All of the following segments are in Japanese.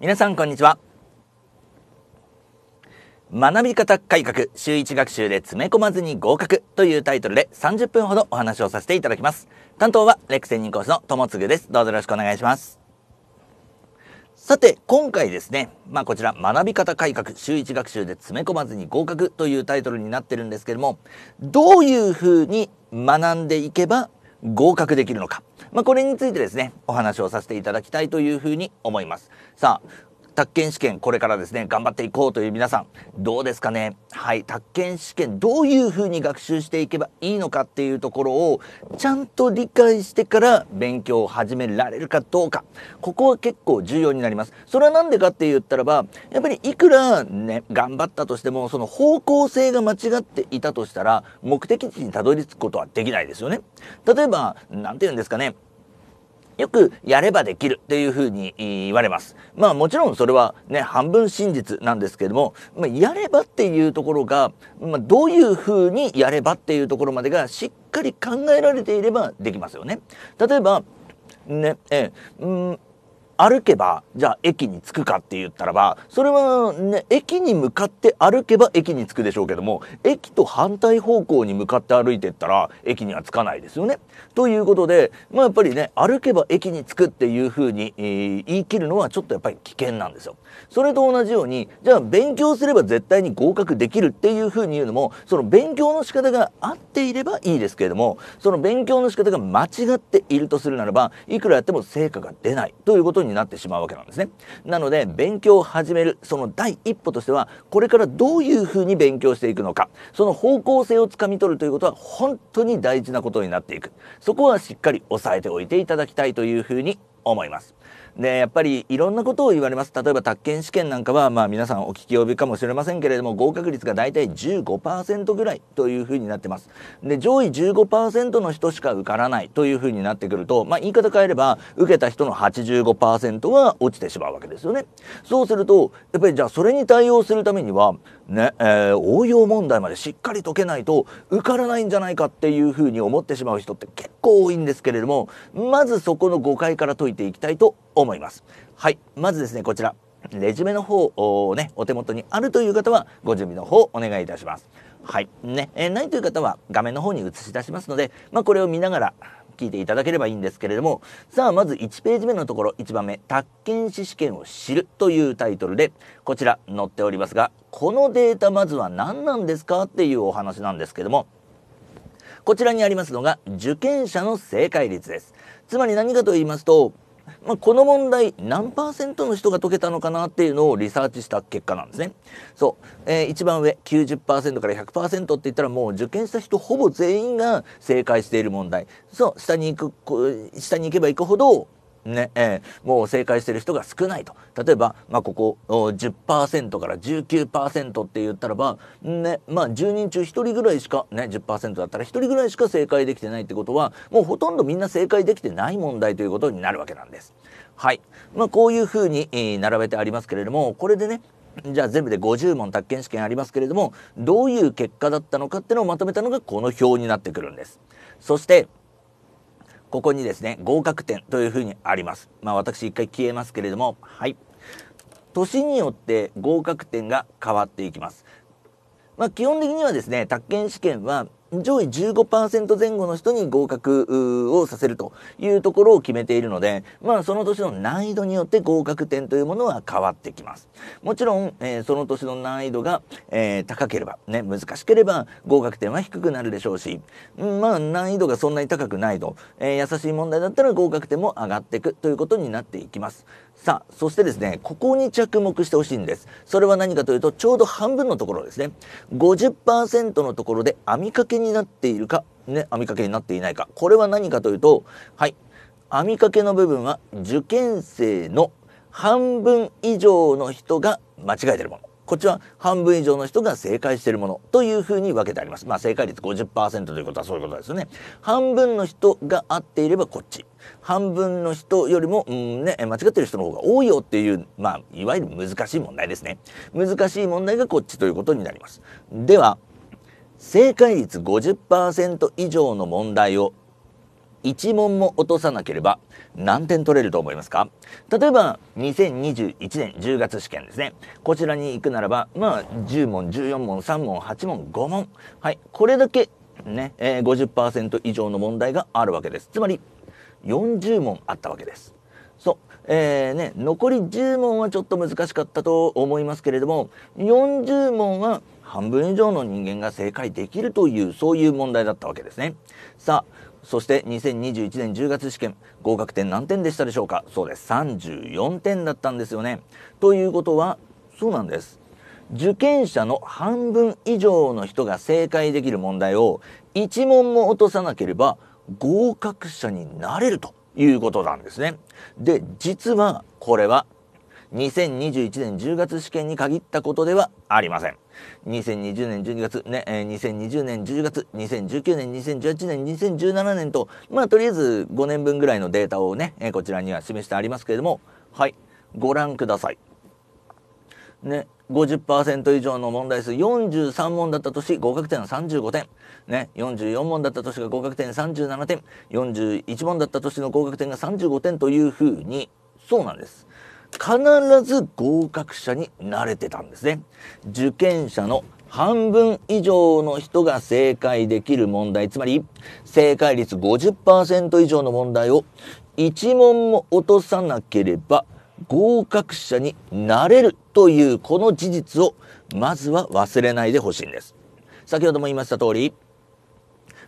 皆さんこんにちは学び方改革週1学習で詰め込まずに合格というタイトルで30分ほどお話をさせていただきます担当はレクセンコースの友次ですどうぞよろしくお願いしますさて、今回ですね、まあこちら、学び方改革、週1学習で詰め込まずに合格というタイトルになってるんですけども、どういうふうに学んでいけば合格できるのか、まあ、これについてですねお話をさせていただきたいというふうに思いますさあ宅建試験これからですね頑張っていこうという皆さんどうですかねはい宅建試験どういうふうに学習していけばいいのかっていうところをちゃんと理解してから勉強を始められるかどうかここは結構重要になりますそれは何でかって言ったらばやっぱりいくらね頑張ったとしてもその方向性が間違っていたとしたら目的地にたどり着くことはできないですよね例えば何て言うんですかねよくやればできるというふうに言われます。まあもちろんそれはね、半分真実なんですけども、まあ、やればっていうところが、まあ、どういうふうにやればっていうところまでがしっかり考えられていればできますよね。例えば、ね、えー、うん歩けばじゃあ駅に着くかって言ったらばそれは、ね、駅に向かって歩けば駅に着くでしょうけども駅と反対方向に向かって歩いてったら駅には着かないですよね。ということで、まあ、やっぱりね歩けば駅に着くっていうふうに、えー、言い切るのはちょっとやっぱり危険なんですよ。それと同じようにじゃあ勉強すれば絶対に合格できるっていうふうに言うのもその勉強の仕方が合っていればいいですけれどもその勉強の仕方が間違っているとするならばいくらやっても成果が出ないということにになってしまうわけなんですね。なので勉強を始めるその第一歩としてはこれからどういうふうに勉強していくのかその方向性をつかみ取るということは本当に大事なことになっていくそこはしっかり押さえておいていただきたいというふうに思います。でやっぱりいろんなことを言われます例えば宅建試験なんかはまあ皆さんお聞き及びかもしれませんけれども合格率が大体15%ぐらいというふうになってますで上位15%の人しか受からないというふうになってくるとまあ言い方変えれば受けた人の85%は落ちてしまうわけですよねそうするとやっぱりじゃあそれに対応するためにはね、えー、応用問題までしっかり解けないと受からないんじゃないかっていうふうに思ってしまう人って結構多いんですけれどもまずそこの誤解から解いていきたいと思います思います。はい、まずですね、こちら、レジュメの方をね、お手元にあるという方は、ご準備の方お願いいたします。はい、ね、えー、ないという方は画面の方に映し出しますので、まあ、これを見ながら、聞いていただければいいんですけれどもさあまず1ページ目のところ1番目「宅建士試験を知る」というタイトルでこちら載っておりますがこのデータまずは何なんですかっていうお話なんですけどもこちらにありますのが受験者の正解率ですつまり何かと言いますとまあ、この問題何パーセントの人が解けたのかなっていうのをリサーチした結果なんですね。そう、えー、一番上90%から100%って言ったらもう受験した人ほぼ全員が正解している問題そう下に行く下に行けば行くほどねえー、もう正解してる人が少ないと例えば、まあ、ここ10%から19%って言ったらば、ねまあ、10人中1人ぐらいしか、ね、10%だったら1人ぐらいしか正解できてないってことはもうほとんどみんな正解できてない問題ということになるわけなんです。はいまあ、こういうふうに、並べてありますけれどもこれでねじゃあ全部で50問宅研試験ありますけれどもどういう結果だったのかっていうのをまとめたのがこの表になってくるんです。そしてここにですね、合格点というふうにあります。まあ私一回消えますけれども、はい。年によって合格点が変わっていきます。まあ基本的にはですね、宅建試験は上位15%前後の人に合格をさせるというところを決めているので、まあその年の難易度によって合格点というものは変わってきます。もちろん、えー、その年の難易度が、えー、高ければ、ね、難しければ合格点は低くなるでしょうし、まあ難易度がそんなに高くないと、えー、優しい問題だったら合格点も上がっていくということになっていきます。さあ、そしてですね、ここに着目してほしいんです。それは何かというと、ちょうど半分のところですね。50%のところで網掛けになっているか、ね、網掛けになっていないか。これは何かというと、はい、網掛けの部分は受験生の半分以上の人が間違えてるもの。こちら半分以上の人が正解しているものというふうに分けてあります。まあ、正解率50%ということはそういうことですね。半分の人が合っていればこっち。半分の人よりも、うんね、間違ってる人の方が多いよっていう、まあ、いわゆる難しい問題ですね。難しい問題がこっちということになります。では、正解率50%以上の問題を一問も落とさなければ何点取れると思いますか例えば2021年10月試験ですねこちらに行くならばまあ10問14問3問8問5問はいこれだけね、えー、50%以上の問題があるわけですつまり40問あったわけですそうえーね、残り10問はちょっと難しかったと思いますけれども40問は半分以上の人間が正解できるというそういう問題だったわけですねさあそして2021年10月試験合格点何点でしたでしょうかそうです34点だったんですよねということはそうなんです受験者の半分以上の人が正解できる問題を1問も落とさなければ合格者になれるということなんですねで実はこれは2021年10月試験に限ったことではありません。2020年12月、ね、えー、2020年10月、2019年、2018年、2017年と、まあ、とりあえず5年分ぐらいのデータをね、えー、こちらには示してありますけれども、はい、ご覧ください。ね、50%以上の問題数43問だった年合格点は35点、ね、44問だった年が合格点37点41問だった年の合格点が35点というふうにそうなんです必ず合格者に慣れてたんですね。受験者の半分以上の人が正解できる問題、つまり正解率50%以上の問題を1問も落とさなければ合格者になれるというこの事実をまずは忘れないでほしいんです。先ほども言いました通り、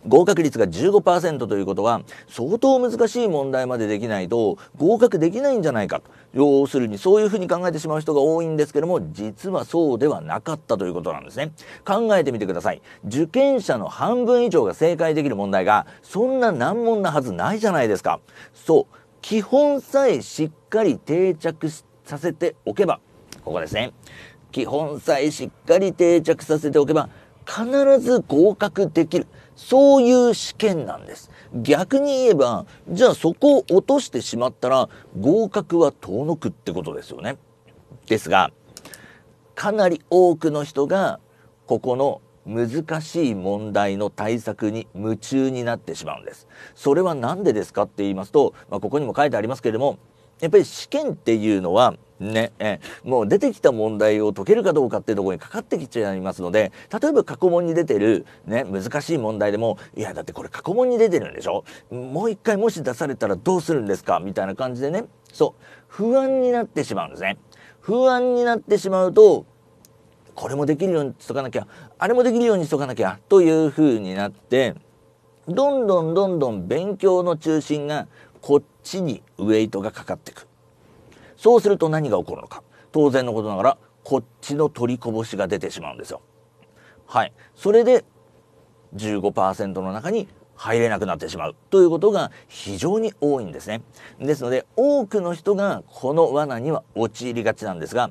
合格率が15%ということは相当難しい問題までできないと合格できないんじゃないかと要するにそういうふうに考えてしまう人が多いんですけども実はそうではなかったということなんですね考えてみてください受験者の半分以上が正解できる問題がそんな難問なはずないじゃないですかそう基本さえしっかり定着させておけばここですね基本さえしっかり定着させておけば必ず合格できるそういう試験なんです。逆に言えば、じゃあそこを落としてしまったら合格は遠のくってことですよね。ですが、かなり多くの人がここの難しい問題の対策に夢中になってしまうんです。それは何でですかって言いますと、まあ、ここにも書いてありますけれども、やっぱり試験っていうのはね、えもう出てきた問題を解けるかどうかっていうところにかかってきちゃいますので例えば過去問に出てる、ね、難しい問題でもいやだってこれ過去問に出てるんでしょもう一回もし出されたらどうするんですかみたいな感じでねそう不安になってしまうんですね。不安になってしまうとこれもできるようにしとかなきゃあれもできるようにしとかなきゃという風になってどんどんどんどん勉強の中心がこっちにウエイトがかかってくそうすると何が起こるのか当然のことながらこっちの取りこぼしが出てしまうんですよはいそれで15%の中に入れなくなってしまうということが非常に多いんですねですので多くの人がこの罠には陥りがちなんですが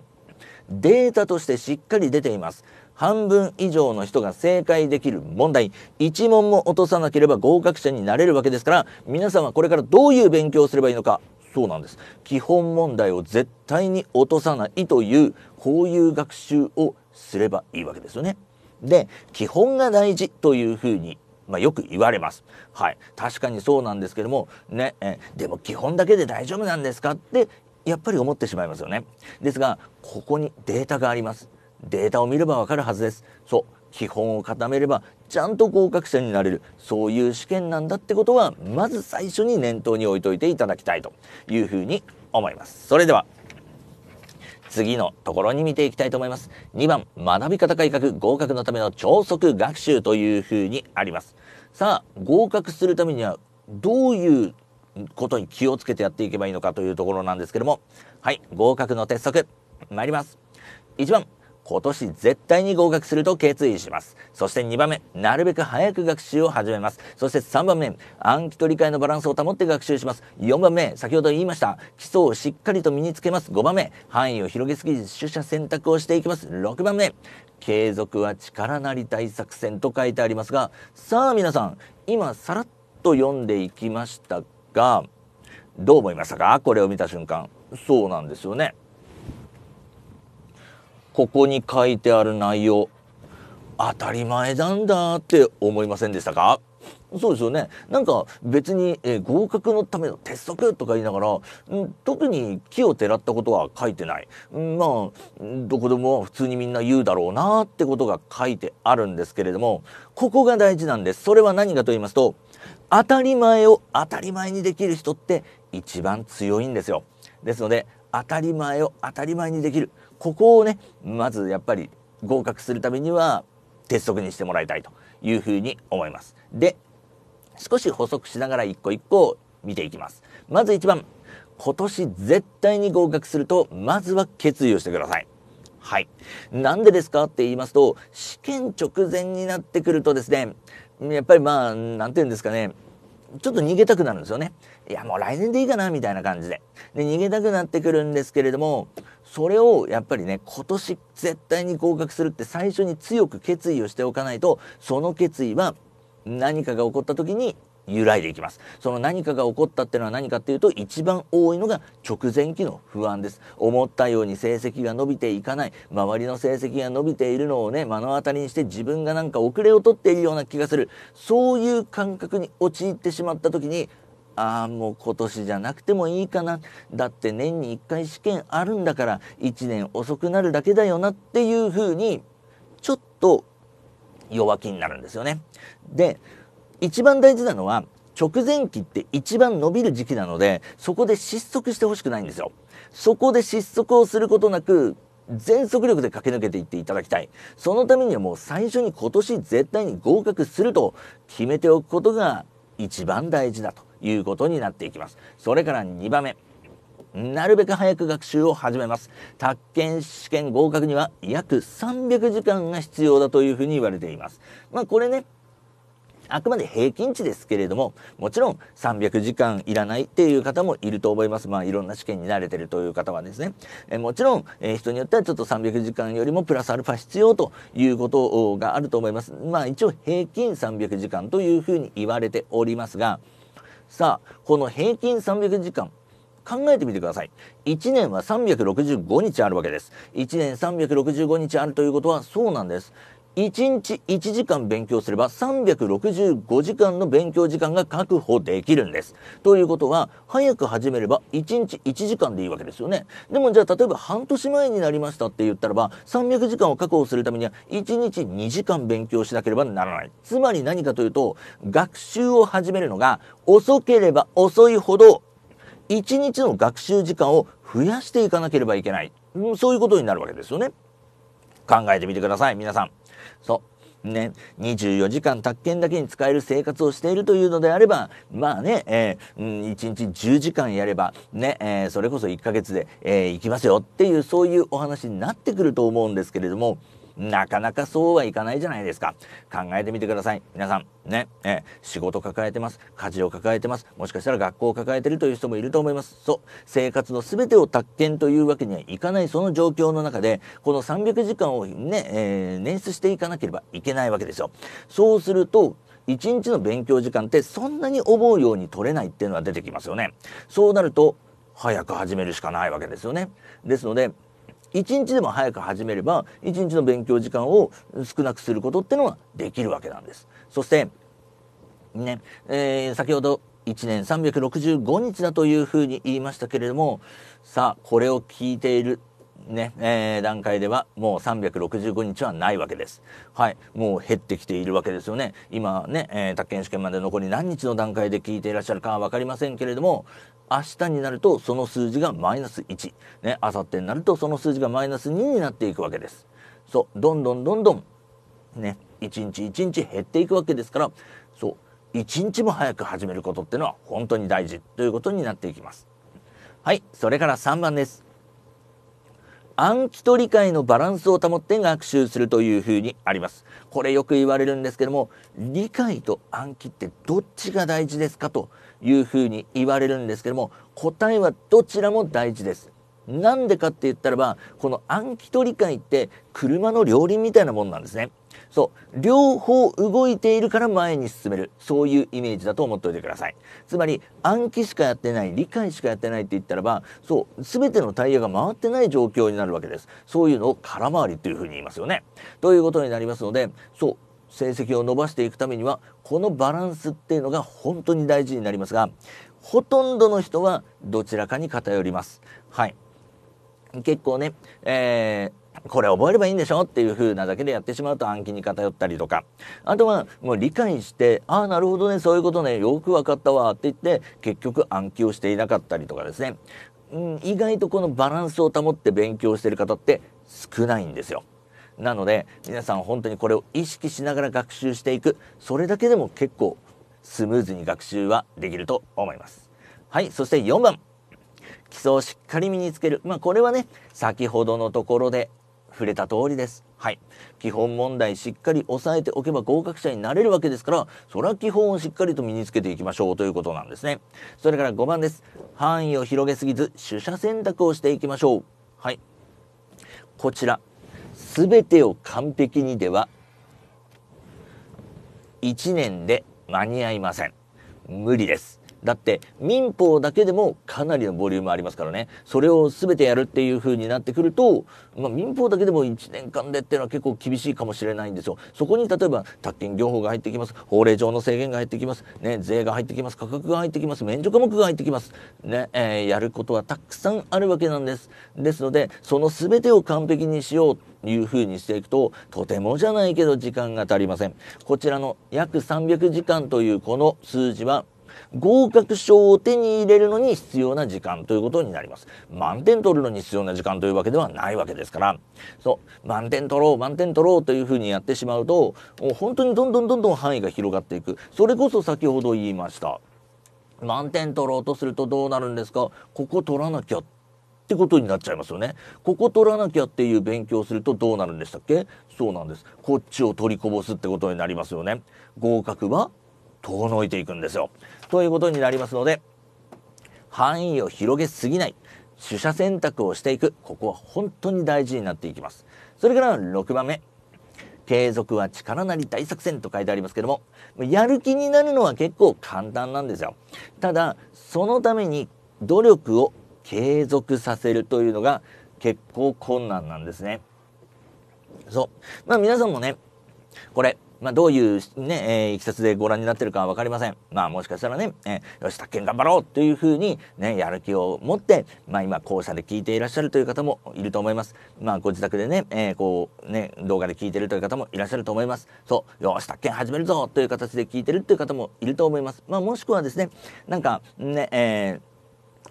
データとしてしっかり出ています半分以上の人が正解できる問題1問も落とさなければ合格者になれるわけですから皆さんはこれからどういう勉強をすればいいのかそうなんです基本問題を絶対に落とさないというこういう学習をすればいいわけですよね。で基本が大事というふうにまあ、よく言われます。はい、確かにそうなんですけどもねえでも基本だけで大丈夫なんですかってやっぱり思ってしまいますよね。ですがここにデータがあります。データを見ればわかるはずです。そう基本を固めればちゃんと合格者になれるそういう試験なんだってことはまず最初に念頭に置いといていただきたいというふうに思います。それでは次のところに見ていきたいと思います。2番、学び方改革合格のための超速学習というふうにあります。さあ、合格するためにはどういうことに気をつけてやっていけばいいのかというところなんですけども、はい、合格の鉄則、参ります。1番、今年絶対に合格すると決意します。そして2番目、なるべく早く学習を始めます。そして3番目、暗記と理解のバランスを保って学習します。4番目、先ほど言いました、基礎をしっかりと身につけます。5番目、範囲を広げすぎず取者選択をしていきます。6番目、継続は力なり大作戦と書いてありますが、さあ皆さん、今さらっと読んでいきましたが、どう思いましたかこれを見た瞬間。そうなんですよね。ここに書いてある内容当たり前なんだって思いませんでしたかそうですよね。なんか別に、えー、合格のための鉄則とか言いながら、ん特に木をてらったことは書いてない。んまあ、どこでも普通にみんな言うだろうなってことが書いてあるんですけれども、ここが大事なんです。それは何かと言いますと、当たり前を当たり前にできる人って一番強いんですよ。ですので、当たり前を当たり前にできる。ここをねまずやっぱり合格するためには鉄則にしてもらいたいというふうに思います。で少し補足しながら一個一個見ていきます。まず1番今年絶対に合格するとまずは決意をしてください。はい。なんでですかって言いますと試験直前になってくるとですねやっぱりまあ何て言うんですかねちょっと逃げたくなるんですよね。いや、もう来年でいいかな、みたいな感じで。で、逃げたくなってくるんですけれども、それをやっぱりね、今年絶対に合格するって最初に強く決意をしておかないと、その決意は何かが起こった時に揺らいでいきますその何かが起こったっていうのは何かっていうと一番多いのが直前期の不安です思ったように成績が伸びていかない周りの成績が伸びているのをね目の当たりにして自分がなんか遅れを取っているような気がするそういう感覚に陥ってしまった時にああもう今年じゃなくてもいいかなだって年に1回試験あるんだから1年遅くなるだけだよなっていうふうにちょっと弱気になるんですよね。で一番大事なのは直前期って一番伸びる時期なのでそこで失速してほしくないんですよ。そこで失速をすることなく全速力で駆け抜けていっていただきたいそのためにはもう最初に今年絶対に合格すると決めておくことが一番大事だということになっていきますそれから2番目なるべく早く学習を始めます宅建試験合格には約300時間が必要だというふうに言われていますまあこれねあくまで平均値ですけれどももちろん300時間いらないっていう方もいると思いますまあいろんな試験に慣れてるという方はですね、えもちろん、え人によってはちょっと300時間よりもプラスアルファ必要ということがあると思いますまあ一応平均300時間というふうに言われておりますがさあこの平均300時間考えてみてください。1年は365日あるわけです。1年365日あるということはそうなんです。1日1時間勉強すれば365時間の勉強時間が確保できるんです。ということは、早く始めれば1日1時間でいいわけですよね。でもじゃあ、例えば半年前になりましたって言ったらば、300時間を確保するためには1日2時間勉強しなければならない。つまり何かというと、学習を始めるのが遅ければ遅いほど、1日の学習時間を増やしていかなければいけない。そういうことになるわけですよね。考えてみてください、皆さん。そう。ね、24時間宅建だけに使える生活をしているというのであれば、まあね、えー、うん、1日10時間やれば、ね、えー、それこそ1ヶ月で、えー、行きますよっていう、そういうお話になってくると思うんですけれども、なかなかそうはいかないじゃないですか。考えてみてください。皆さん、ね、え仕事抱えてます。家事を抱えてます。もしかしたら学校を抱えてるという人もいると思います。そう。生活の全てを宅建というわけにはいかないその状況の中で、この300時間をね、えー、捻出していかなければいけないわけですよ。そうすると、1日の勉強時間ってそんなに思うように取れないっていうのは出てきますよね。そうなると、早く始めるしかないわけですよね。ですので、一日でも早く始めれば一日の勉強時間を少なくすることっていうのができるわけなんです。そしてね、えー、先ほど1年365日だというふうに言いましたけれどもさあこれを聞いているね、えー、段階ではもう365日はないわけです。はい。もう減ってきているわけですよね。今ね、えー、宅検試験まで残り何日の段階で聞いていらっしゃるかは分かりませんけれども、明日になるとその数字がマイナス1。ね、明後日になるとその数字がマイナス2になっていくわけです。そう、どんどんどんどん、ね、一日一日減っていくわけですから、そう、一日も早く始めることってのは本当に大事ということになっていきます。はい、それから3番です。暗記と理解のバランスを保って学習するというふうにあります。これよく言われるんですけども、理解と暗記ってどっちが大事ですかというふうに言われるんですけども、答えはどちらも大事です。なんでかって言ったらば、この暗記取り替って車の両輪みたいなもんなんですね。そう。両方動いているから前に進める。そういうイメージだと思っておいてください。つまり、暗記しかやってない、理解しかやってないって言ったらば、そう、すべてのタイヤが回ってない状況になるわけです。そういうのを空回りというふうに言いますよね。ということになりますので、そう、成績を伸ばしていくためには、このバランスっていうのが本当に大事になりますが、ほとんどの人はどちらかに偏ります。はい。結構ね、えー、これ覚えればいいんでしょっていう風なだけでやってしまうと暗記に偏ったりとか。あとは、もう理解して、ああ、なるほどね、そういうことね、よくわかったわって言って、結局暗記をしていなかったりとかですね。うん、意外とこのバランスを保って勉強してる方って少ないんですよ。なので、皆さん本当にこれを意識しながら学習していく。それだけでも結構スムーズに学習はできると思います。はい、そして4番。基礎をしっかり身につける。まあ、これはね、先ほどのところで触れた通りです。はい。基本問題しっかり押さえておけば合格者になれるわけですから、それは基本をしっかりと身につけていきましょうということなんですね。それから5番です。範囲を広げすぎず、取捨選択をしていきましょう。はい。こちら。すべてを完璧にでは、1年で間に合いません。無理です。だって民法だけでもかなりのボリュームありますからねそれを全てやるっていう風になってくると、まあ、民法だけでも1年間でっていうのは結構厳しいかもしれないんですよそこに例えば宅建業法が入ってきます法令上の制限が入ってきます、ね、税が入ってきます価格が入ってきます免除科目が入ってきます、ねえー、やることはたくさんあるわけなんですですのでその全てを完璧にしようというふうにしていくととてもじゃないけど時間が足りませんこちらの約300時間というこの数字は合格証を手に入れるのに必要な時間ということになります満点取るのに必要な時間というわけではないわけですからそう満点取ろう満点取ろうというふうにやってしまうともう本当にどんどんどんどん範囲が広がっていくそれこそ先ほど言いました満点取ろうとするとどうなるんですかここ取らなきゃってことになっちゃいますよね。ここ取らなきゃっていう勉強するとどうなるんでしたっけそうなんです。こっちを取りこぼすってことになりますよね。合格は遠のいていくんですよ。ということになりますので、範囲を広げすぎない、取捨選択をしていく、ここは本当に大事になっていきます。それから6番目、継続は力なり大作戦と書いてありますけども、やる気になるのは結構簡単なんですよ。ただ、そのために努力を継続させるというのが結構困難なんですね。そう。まあ皆さんもね、これ、まあ、どういうね、えー、いきさつでご覧になってるかは分かりません。まあ、もしかしたらね、えー、よし、宅建頑張ろうというふうに、ね、やる気を持って、まあ、今、校舎で聞いていらっしゃるという方もいると思います。まあ、ご自宅でね、えー、こう、ね、動画で聞いてるという方もいらっしゃると思います。そう、よし、宅建始めるぞという形で聞いてるという方もいると思います。まあ、もしくはですね、なんか、ね、えー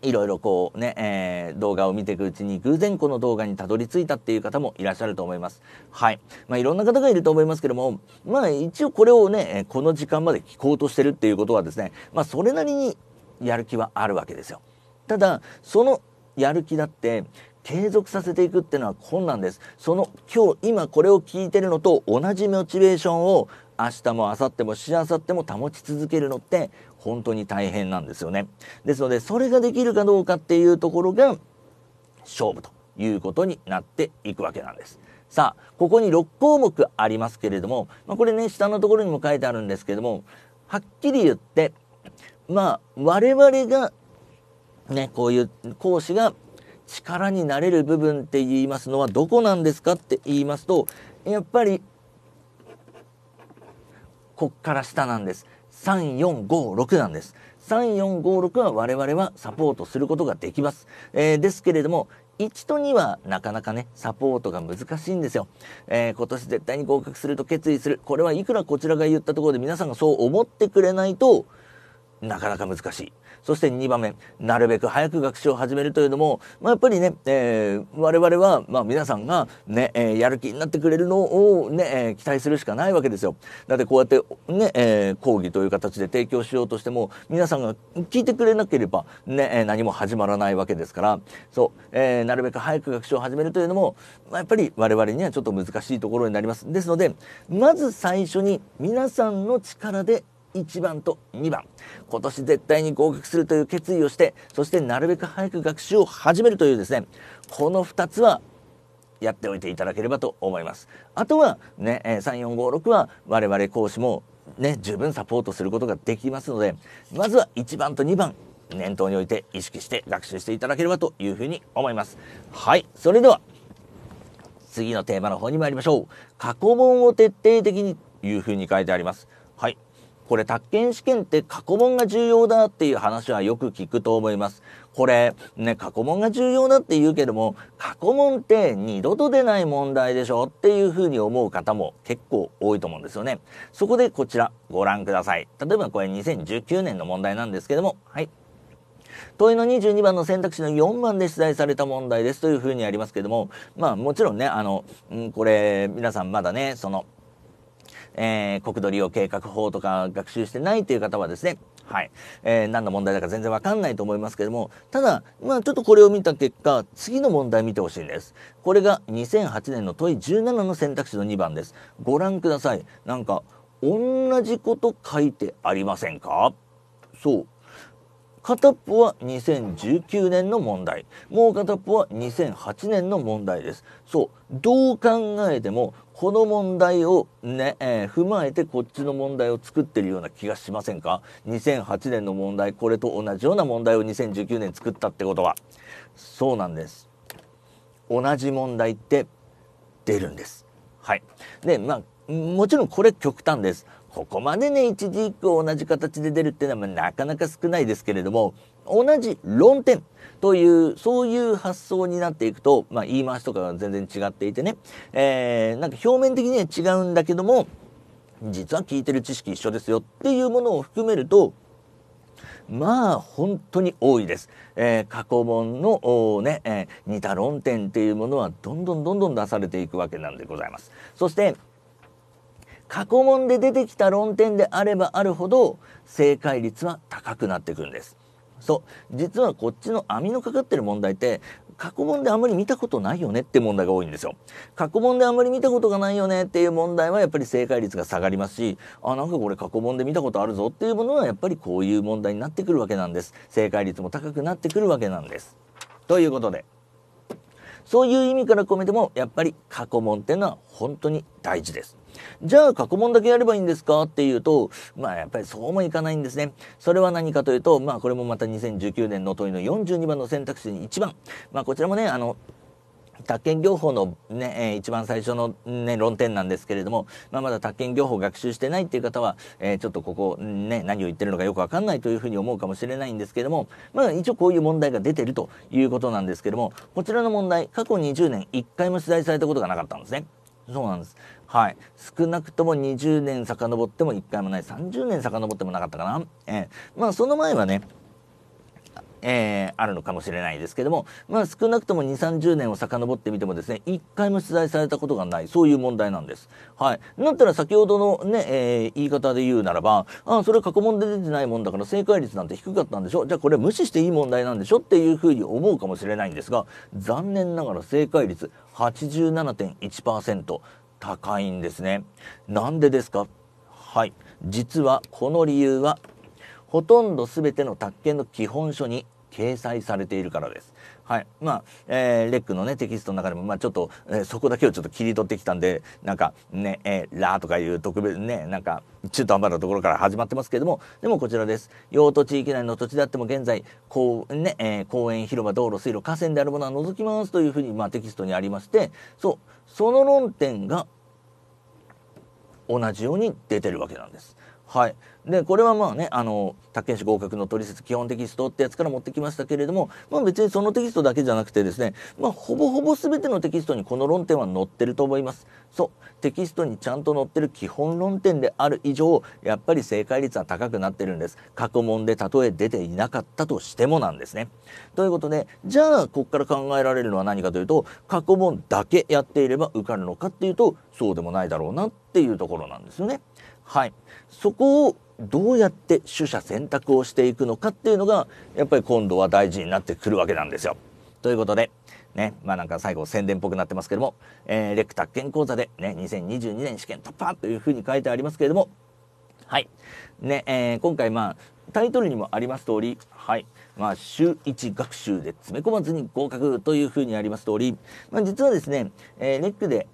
いろいろこうね、えー、動画を見ていくうちに偶然この動画にたどり着いたっていう方もいらっしゃると思います。はい。まあいろんな方がいると思いますけども、まあ一応これをね、この時間まで聞こうとしてるっていうことはですね、まあそれなりにやる気はあるわけですよ。ただ、そのやる気だって継続させていくっていうのは困難です。その今日今これを聞いてるのと同じモチベーションを明日も明後日もしあさっても保ち続けるのって本当に大変なんですよね。ですのでそれができるかどうかっていうところが勝負ということになっていくわけなんです。さあここに6項目ありますけれども、まあ、これね下のところにも書いてあるんですけどもはっきり言ってまあ我々がねこういう講師が力になれる部分って言いますのはどこなんですかって言いますとやっぱりこっから下なんです3456なんです。3456は我々はサポートすることができます。えー、ですけれども、1と2はなかなかね、サポートが難しいんですよ。えー、今年絶対に合格すると決意する。これはいくらこちらが言ったところで皆さんがそう思ってくれないと、なかなか難しい。そして2番目、なるべく早く学習を始めるというのも、まあ、やっぱりね、えー、我々は、まあ、皆さんがね、えー、やる気になってくれるのをね、えー、期待するしかないわけですよ。だってこうやってね、え講義という形で提供しようとしても、皆さんが聞いてくれなければね、え何も始まらないわけですから、そう、えなるべく早く学習を始めるというのも、まあ、やっぱり我々にはちょっと難しいところになります。ですので、まず最初に皆さんの力で1番と2番今年絶対に合格するという決意をしてそしてなるべく早く学習を始めるというですねこの2つはやっておいていただければと思います。あとはね3456は我々講師もね十分サポートすることができますのでまずは1番と2番念頭において意識して学習していただければというふうに思います。はいそれでは次のテーマの方に参りましょう。過去問を徹底的にいうふうに書いてあります。はい。これ、宅建試験って過去問が重要だっていう話はよく聞くと思います。これ、ね、過去問が重要だって言うけども、過去問って二度と出ない問題でしょっていうふうに思う方も結構多いと思うんですよね。そこでこちらご覧ください。例えばこれ2019年の問題なんですけども、はい。問いの22番の選択肢の4番で出題された問題ですというふうにありますけども、まあもちろんね、あの、うん、これ皆さんまだね、その、えー、国土利用計画法とか学習してないという方はですね、はい、えー、何の問題だか全然わかんないと思いますけども、ただ、まあちょっとこれを見た結果、次の問題見てほしいんです。これが2008年の問い17の選択肢の2番です。ご覧ください。なんか、同じこと書いてありませんかそう。片っぽは2019年の問題もう片っぽは2008年の問題ですそうどう考えてもこの問題をね、えー、踏まえてこっちの問題を作ってるような気がしませんか ?2008 年の問題、これと同じような問題を2019年作ったってことは。そうなんです。同じ問題って出るんです。はい。で、まあ、もちろんこれ極端です。ここまでね、一時一句同じ形で出るっていうのは、なかなか少ないですけれども、同じ論点というそういう発想になっていくと、まあ、言い回しとかが全然違っていてね、えー、なんか表面的には違うんだけども実は聞いてる知識一緒ですよっていうものを含めるとまあ本当に多いです。えー、過去問のね、えー、似た論点っていうものはどんどんどんどん出されていくわけなんでございます。そして過去問で出てきた論点であればあるほど正解率は高くなっていくんです。そう実はこっちの網のかかってる問題って過去問であんまり見たことないよねって問題が多いんですよ。過去問であんまり見たことがないよねっていう問題はやっぱり正解率が下がりますしあなんかこれ過去問で見たことあるぞっていうものはやっぱりこういう問題になってくるわけなんです。正解率も高くなってくるわけなんです。ということでそういう意味から込めてもやっぱり過去問っていうのは本当に大事です。じゃあ過去問だけやればいいんですかっていうと、まあやっぱりそうもいかないんですね。それは何かというと、まあこれもまた2019年の問いの42番の選択肢に1番。まあこちらもね、あの、宅建業法のね、えー、一番最初の、ね、論点なんですけれども、まあ、まだ宅建業法を学習してないっていう方は、えー、ちょっとここ、ね、何を言ってるのかよくわかんないというふうに思うかもしれないんですけれども、まあ、一応こういう問題が出てるということなんですけども、こちらの問題、過去20年一回も取材されたことがなかったんですね。そうなんです。はい、少なくとも20年遡っても1回もない30年遡ってもなかったかな、えー、まあその前はねえー、あるのかもしれないですけども、まあ、少なくとも2 3 0年を遡ってみてもですね1回も取材されたことがないそういう問題なんです。はい、なったら先ほどのね、ねえー、言い方で言うならばあそれ過去問で出てないもんだから正解率なんて低かったんでしょじゃあこれ無視していい問題なんでしょっていうふうに思うかもしれないんですが残念ながら正解率87.1%高いんですね。なんでですかはい。実はこの理由はほとんど全ての宅建の基本書に掲載されているからです。はい。まあ、えー、レックのね、テキストの中でも、まあちょっと、えー、そこだけをちょっと切り取ってきたんで、なんか、ね、えー、ラとかいう特別ね、なんか、中途半端なところから始まってますけれども、でもこちらです。用途地域内の土地であっても現在、こう、ねえー、公園、広場、道路、水路、河川であるものは除きますというふうに、まあ、テキストにありまして、そう、その論点が同じように出てるわけなんです。はい。でこれはまあねあの宅建士合格の取説基本テキストってやつから持ってきましたけれども、まあ、別にそのテキストだけじゃなくてですね、まあ、ほぼほぼ全てのテキストにこの論点は載ってると思います。そうテキストにちゃんと載ってる基本論点である以上やっぱり正解率は高くなってるんです。過去問でたとえ出ていなかったとしてもなんですね。ということでじゃあここから考えられるのは何かというと過去問だけやっていれば受かるのかっていうとそうでもないだろうなっていうところなんですよね。はいそこをどうやって取捨選択をしていくのかっていうのがやっぱり今度は大事になってくるわけなんですよ。ということでね、まあなんか最後宣伝っぽくなってますけども、えー、レック宅建講座でね、2022年試験突破というふうに書いてありますけれども、はい。ね、えー、今回まあ、タイトルにもあります通り、はい。まあ、週1学習で詰め込まずに合格というふうにあります通り、まあ実はですね、えー、レックで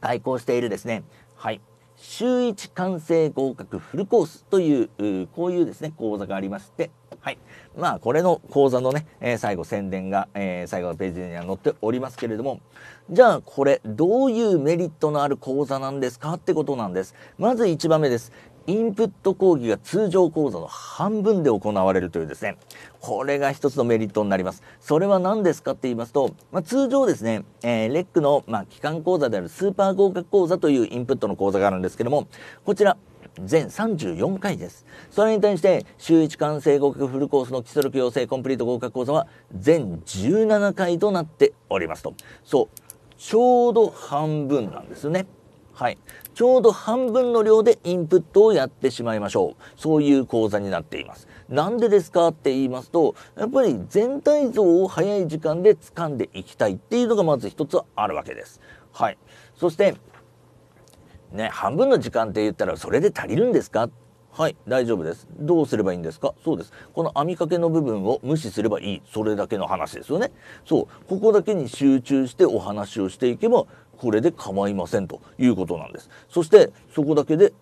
開講しているですね、はい。週1完成合格フルコースという、こういうですね、講座がありまして、はい。まあ、これの講座のね、えー、最後宣伝が、えー、最後のページには載っておりますけれども、じゃあこれ、どういうメリットのある講座なんですかってことなんです。まず1番目です。インプット講義が通常講座の半分で行われるというですね、これが一つのメリットになります。それは何ですかって言いますと、まあ、通常ですね、えー、レックの、まあ、機関講座であるスーパー合格講座というインプットの講座があるんですけども、こちら、全34回です。それに対して、週1完成合格フルコースの基礎力養成コンプリート合格講座は全17回となっておりますと。そう、ちょうど半分なんですよね。はい。ちょうど半分の量でインプットをやってしまいましょう。そういう講座になっています。なんでですかって言いますと、やっぱり全体像を早い時間で掴んでいきたいっていうのがまず一つあるわけです。はい。そして、ね、半分の時間って言ったらそれで足りるんですかはい、大丈夫です。どうすればいいんですかそうです。この網掛けの部分を無視すればいい。それだけの話ですよね。そう。ここだけに集中してお話をしていけば、これで構いませんということなんです。そしてそこだけで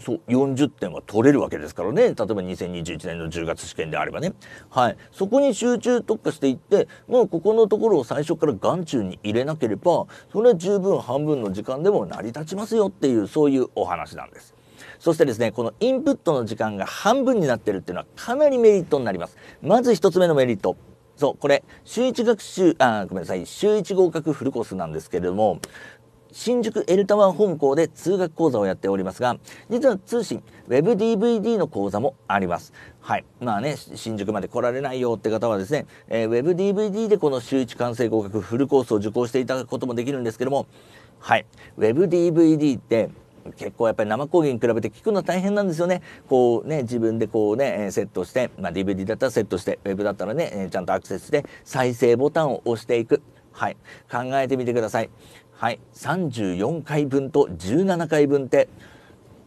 そう40点は取れるわけですからね例えば2021年の10月試験であればねはいそこに集中特化していってもうここのところを最初から眼中に入れなければそれは十分半分の時間でも成り立ちますよっていうそういうお話なんです。そしてですね、このインプットの時間が半分になってるっていうのはかなりメリットになります。まず1つ目のメリット。そうこれ週1学習あごめんなさい週1合格フルコースなんですけれども新宿エルタワン本校で通学講座をやっておりますが、実は通信、WebDVD の講座もあります。はい。まあね、新宿まで来られないよって方はですね、えー、WebDVD でこの週1完成合格フルコースを受講していただくこともできるんですけども、はい。WebDVD って、結構やっぱり生講義に比べて聞くの大変なんですよね。こうね、自分でこうね、セットして、まあ、DVD だったらセットして、Web だったらね、ちゃんとアクセスして、再生ボタンを押していく。はい。考えてみてください。はい。34回分と17回分って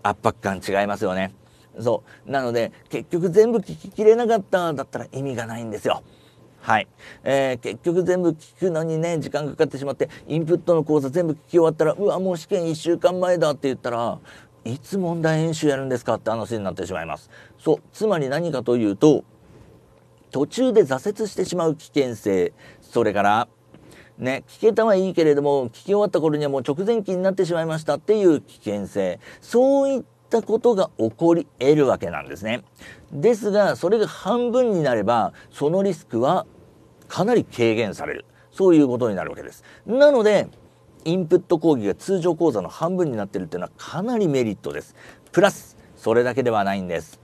圧迫感違いますよね。そう。なので、結局全部聞ききれなかっただったら意味がないんですよ。はい、えー、結局全部聞くのにね時間かかってしまってインプットの講座全部聞き終わったらうわもう試験1週間前だって言ったらいつ問題演習やるんですかって話になってしまいます。そうつまり何かというと途中で挫折してしまう危険性それからね、聞けたはいいけれども聞き終わった頃にはもう直前期になってしまいましたっていう危険性そういったことが起こり得るわけなんですねですがそれが半分になればそのリスクはかなり軽減されるそういうことになるわけです。なのでインプット講義が通常講座の半分になってるっていうのはかなりメリットです。プラスそれだけではないんです。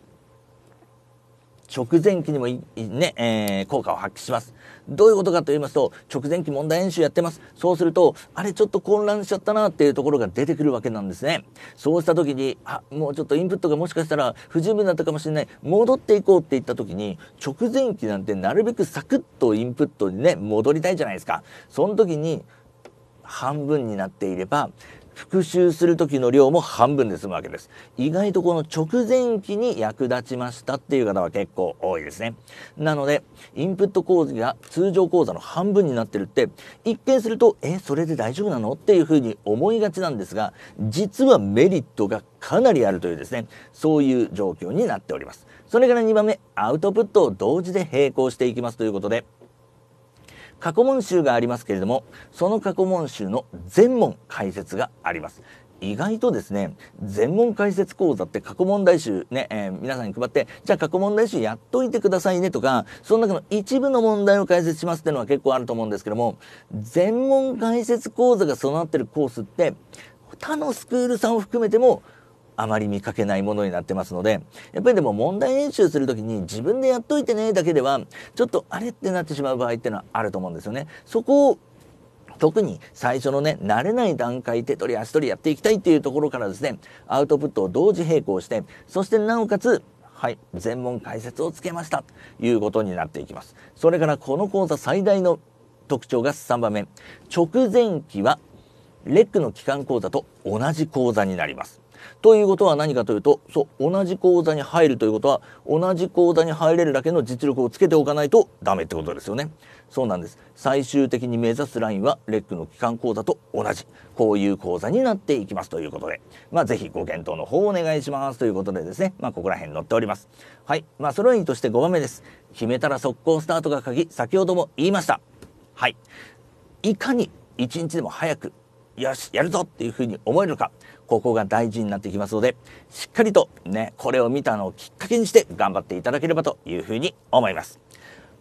直前期にもね、えー、効果を発揮します。どういうことかと言いますと直前期問題演習やってますそうするとあれちょっと混乱しちゃったなっていうところが出てくるわけなんですねそうした時にあもうちょっとインプットがもしかしたら不十分だったかもしれない戻っていこうって言った時に直前期なんてなるべくサクッとインプットにね戻りたいじゃないですかその時に半分になっていれば復習する時の量も半分で済むわけです意外とこの直前期に役立ちましたっていう方は結構多いですねなのでインプット講義が通常講座の半分になってるって一見するとえそれで大丈夫なのっていうふうに思いがちなんですが実はメリットがかなりあるというですねそういう状況になっておりますそれから2番目アウトプットを同時で並行していきますということで過去問集がありますけれども、その過去問集の全問解説があります。意外とですね全問解説講座って過去問題集ね、えー、皆さんに配ってじゃあ過去問題集やっといてくださいねとかその中の一部の問題を解説しますっていうのは結構あると思うんですけども全問解説講座が備わってるコースって他のスクールさんを含めてもあまり見かけないものになってますのでやっぱりでも問題演習するときに自分でやっといてねだけではちょっとあれってなってしまう場合っていうのはあると思うんですよね。そこを特に最初のね慣れない段階手取り足取りやっていきたいっていうところからですねアウトプットを同時並行してそしてなおかつはい、全問解説をつけましたということになっていきます。それからこの講座最大の特徴が3番目直前期はレックの期間講座と同じ講座になります。ということは何かというとそう同じ講座に入るということは同じ講座に入れるだけの実力をつけておかないとダメってことですよね。そうなんです最終的に目指すラインはレックの基幹講座と同じこういう講座になっていきますということで、まあ、是非ご検討の方をお願いしますということでですね、まあ、ここら辺載っております。はい、まあ、それいいとして5番目です。決めたら速攻スタートが鍵先ほども言いました。はいいかに1日でも早くよしやるぞっていうふうに思えるかここが大事になってきますのでしっかりとねこれを見たのをきっかけにして頑張っていただければというふうに思います。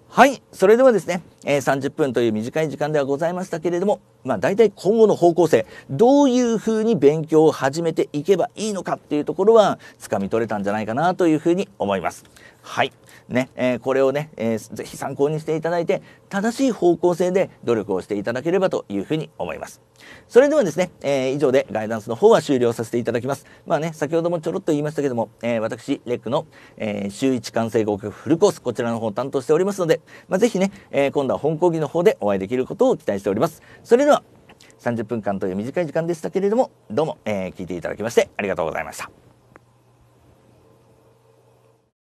はい。それではですね、えー、30分という短い時間ではございましたけれども、まあ大体今後の方向性、どういうふうに勉強を始めていけばいいのかっていうところは、つかみ取れたんじゃないかなというふうに思います。はい。ね、えー、これをね、えー、ぜひ参考にしていただいて、正しい方向性で努力をしていただければというふうに思います。それではですね、えー、以上でガイダンスの方は終了させていただきます。まあね、先ほどもちょろっと言いましたけども、えー、私、レックの、えー、週1完成合格フルコース、こちらの方を担当しておりますので、まあ、ぜひね、えー、今度は本講義の方でお会いできることを期待しております。それでは、30分間という短い時間でしたけれども、どうも、えー、聞いていただきましてありがとうございました。